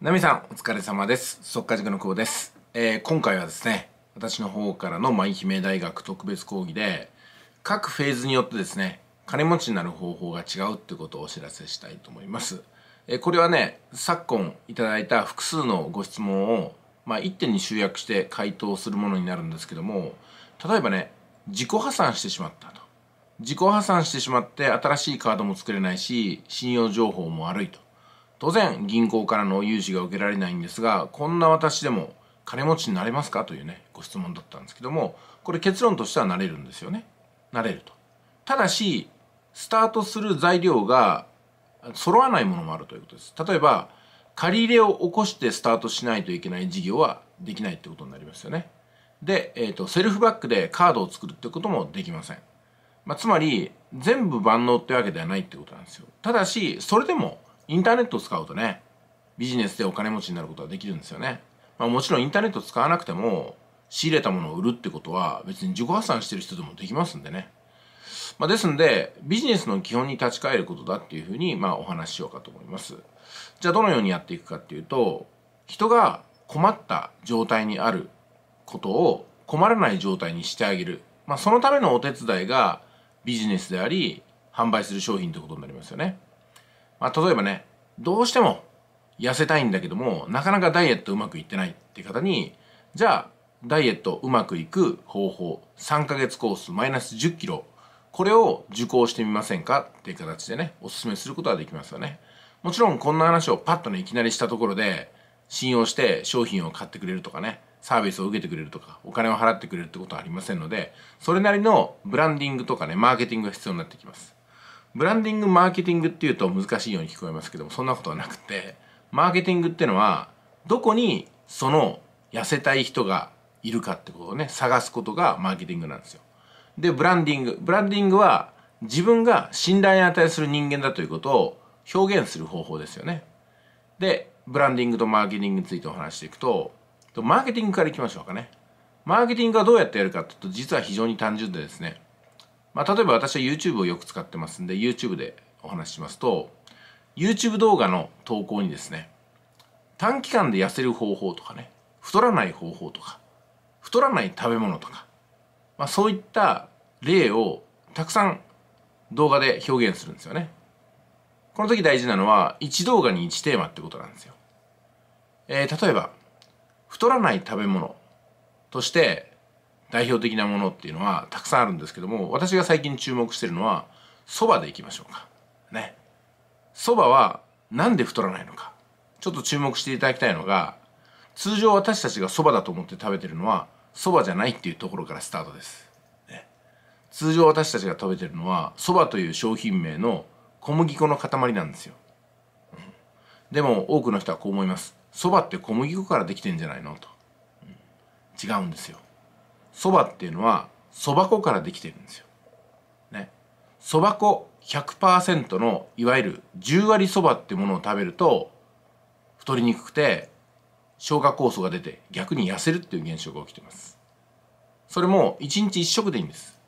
ナミさん、お疲れ様です。即化塾の久保です、えー、今回はですね、私の方からの舞姫大学特別講義で、各フェーズによってですね、金持ちになる方法が違うってことをお知らせしたいと思います。えー、これはね、昨今いただいた複数のご質問を、まあ、一点に集約して回答するものになるんですけども、例えばね、自己破産してしまったと。自己破産してしまって新しいカードも作れないし、信用情報も悪いと。当然銀行からの融資が受けられないんですがこんな私でも金持ちになれますかというねご質問だったんですけどもこれ結論としてはなれるんですよねなれるとただしスタートする材料が揃わないものもあるということです例えば借り入れを起こしてスタートしないといけない事業はできないってことになりますよねで、えーと、セルフバックでカードを作るってこともできません、まあ、つまり全部万能ってわけではないってことなんですよただしそれでもインターネットを使うとね、ビジネスでお金持ちになることができるんですよね。まあ、もちろんインターネット使わなくても、仕入れたものを売るってことは別に自己破産してる人でもできますんでね。まあ、ですんで、ビジネスの基本に立ち返ることだっていうふうに、まあ、お話ししようかと思います。じゃあ、どのようにやっていくかっていうと、人が困った状態にあることを困らない状態にしてあげる。まあ、そのためのお手伝いがビジネスであり、販売する商品ということになりますよね。まあ、例えばね、どうしても痩せたいんだけども、なかなかダイエットうまくいってないって方に、じゃあ、ダイエットうまくいく方法、3ヶ月コースマイナス10キロ、これを受講してみませんかっていう形でね、お勧めすることはできますよね。もちろんこんな話をパッとね、いきなりしたところで、信用して商品を買ってくれるとかね、サービスを受けてくれるとか、お金を払ってくれるってことはありませんので、それなりのブランディングとかね、マーケティングが必要になってきます。ブランディングマーケティングっていうと難しいように聞こえますけどもそんなことはなくてマーケティングってのはどこにその痩せたい人がいるかってことをね探すことがマーケティングなんですよ。でブランディングブランディングは自分が信頼に値する人間だということを表現する方法ですよね。でブランディングとマーケティングについてお話していくとマーケティングからいきましょうかね。マーケティングはどうやってやるかっていうと実は非常に単純でですねまあ、例えば私は YouTube をよく使ってますんで YouTube でお話ししますと YouTube 動画の投稿にですね短期間で痩せる方法とかね太らない方法とか太らない食べ物とか、まあ、そういった例をたくさん動画で表現するんですよねこの時大事なのは1動画に1テーマってことなんですよ、えー、例えば太らない食べ物として代表的なものっていうのはたくさんあるんですけども私が最近注目してるのはそばでいきましょうかねそばはんで太らないのかちょっと注目していただきたいのが通常私たちがそばだと思って食べてるのはそばじゃないっていうところからスタートです、ね、通常私たちが食べてるのはそばという商品名の小麦粉の塊なんですよ、でも多くの人はこう思いますそばって小麦粉からできてんじゃないのと、違うんですよ蕎麦っていうのはそば粉からできてるんですよ。ね。そば粉100%のいわゆる10割蕎麦っていうものを食べると太りにくくて消化酵素が出て逆に痩せるっていう現象が起きてます。それも1日1食でいいんです。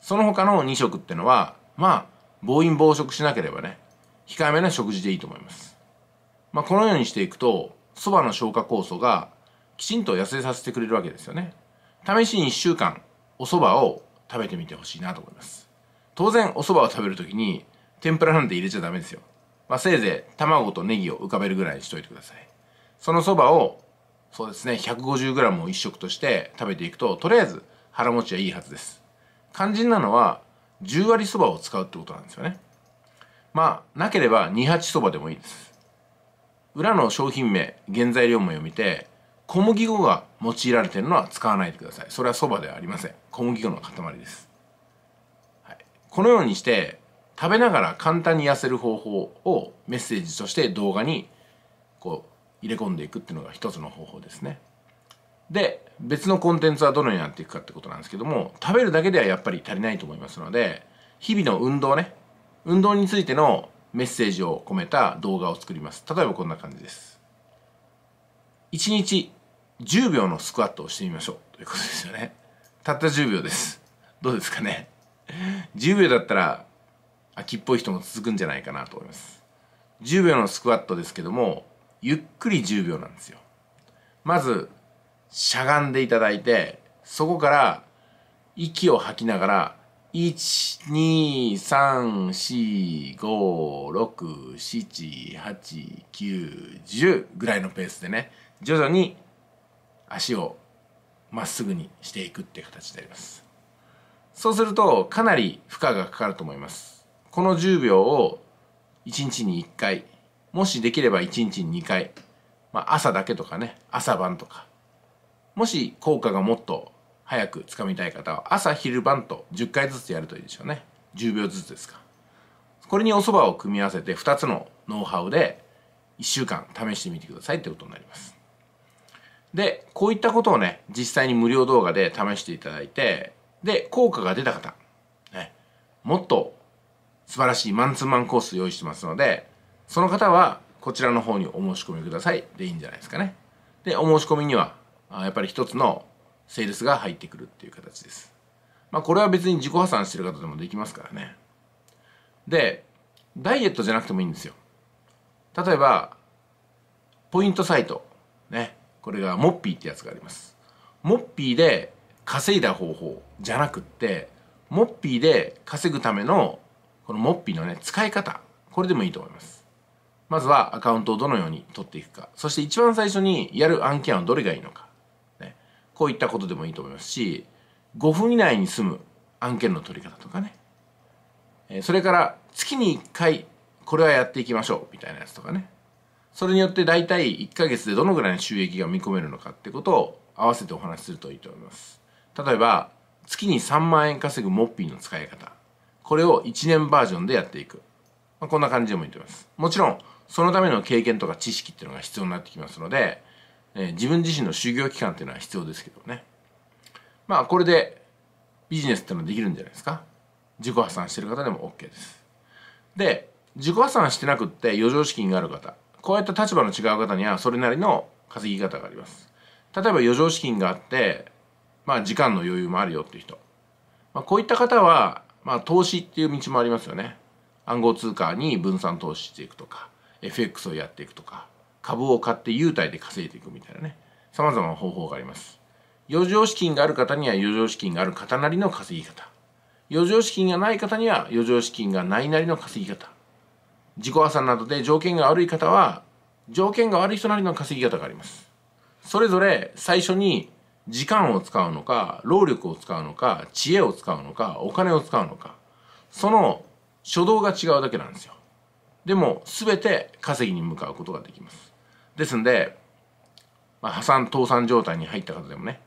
その他の2食ってのはまあ暴飲暴食しなければね控えめな食事でいいと思います。まあ、このようにしていくと蕎麦の消化酵素がきちんと痩せさせてくれるわけですよね。試しに1週間お蕎麦を食べてみてほしいなと思います当然お蕎麦を食べる時に天ぷらなんて入れちゃダメですよ、まあ、せいぜい卵とネギを浮かべるぐらいにしといてくださいそのそばをそうですね 150g を1食として食べていくととりあえず腹持ちはいいはずです肝心なのは10割そばを使うってことなんですよねまあなければ2 8そばでもいいです裏の商品名原材料も読みて小麦粉が用いられてるのは使わないでくださいそれはそばではありません小麦粉の塊です、はい、このようにして食べながら簡単に痩せる方法をメッセージとして動画にこう入れ込んでいくっていうのが一つの方法ですねで別のコンテンツはどのようになっていくかってことなんですけども食べるだけではやっぱり足りないと思いますので日々の運動ね運動についてのメッセージを込めた動画を作ります例えばこんな感じです1日10秒のスクワットをしてみましょうということですよねたった10秒ですどうですかね10秒だったら秋っぽい人も続くんじゃないかなと思います10秒のスクワットですけどもゆっくり10秒なんですよまずしゃがんでいただいてそこから息を吐きながら12345678910ぐらいのペースでね徐々に足をまっすぐにしていくっていう形になりますそうするとかなり負荷がかかると思いますこの10秒を1日に1回もしできれば1日に2回、まあ、朝だけとかね朝晩とかもし効果がもっと早くつかみたい方は朝昼晩と10回ずつやるといいでしょうね10秒ずつですかこれにおそばを組み合わせて2つのノウハウで1週間試してみてくださいってことになりますで、こういったことをね、実際に無料動画で試していただいて、で、効果が出た方、ね、もっと素晴らしいマンツーマンコース用意してますので、その方はこちらの方にお申し込みくださいでいいんじゃないですかね。で、お申し込みには、やっぱり一つのセールスが入ってくるっていう形です。まあこれは別に自己破産してる方でもできますからね。で、ダイエットじゃなくてもいいんですよ。例えば、ポイントサイト、ね、これがモッピーってやつがありますモッピーで稼いだ方法じゃなくってモッピーで稼ぐためのこのモッピーのね使い方これでもいいと思いますまずはアカウントをどのように取っていくかそして一番最初にやる案件はどれがいいのか、ね、こういったことでもいいと思いますし5分以内に済む案件の取り方とかねそれから月に1回これはやっていきましょうみたいなやつとかねそれによって大体1ヶ月でどのぐらいの収益が見込めるのかってことを合わせてお話しするといいと思います例えば月に3万円稼ぐモッピーの使い方これを1年バージョンでやっていく、まあ、こんな感じでもいいと思いますもちろんそのための経験とか知識っていうのが必要になってきますので、えー、自分自身の修行期間っていうのは必要ですけどねまあこれでビジネスってのはできるんじゃないですか自己破産してる方でも OK ですで自己破産してなくって余剰資金がある方こういった立場の違う方にはそれなりの稼ぎ方があります例えば余剰資金があってまあ時間の余裕もあるよっていう人、まあ、こういった方は、まあ、投資っていう道もありますよね暗号通貨に分散投資していくとか FX をやっていくとか株を買って優待で稼いでいくみたいなねさまざまな方法があります余剰資金がある方には余剰資金がある方なりの稼ぎ方余剰資金がない方には余剰資金がないなりの稼ぎ方自己破産などで条件が悪い方は条件が悪い人なりの稼ぎ方がありますそれぞれ最初に時間を使うのか労力を使うのか知恵を使うのかお金を使うのかその初動が違うだけなんですよでも全て稼ぎに向かうことができますですんで、まあ、破産倒産状態に入った方でもね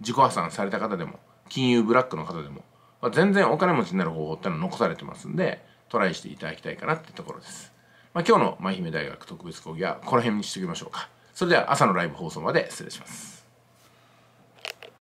自己破産された方でも金融ブラックの方でも、まあ、全然お金持ちになる方法ってのは残されてますんでトライしていただきたいかなってところです。まあ、今日の舞姫大学特別講義はこの辺にしておきましょうか。それでは朝のライブ放送まで失礼します。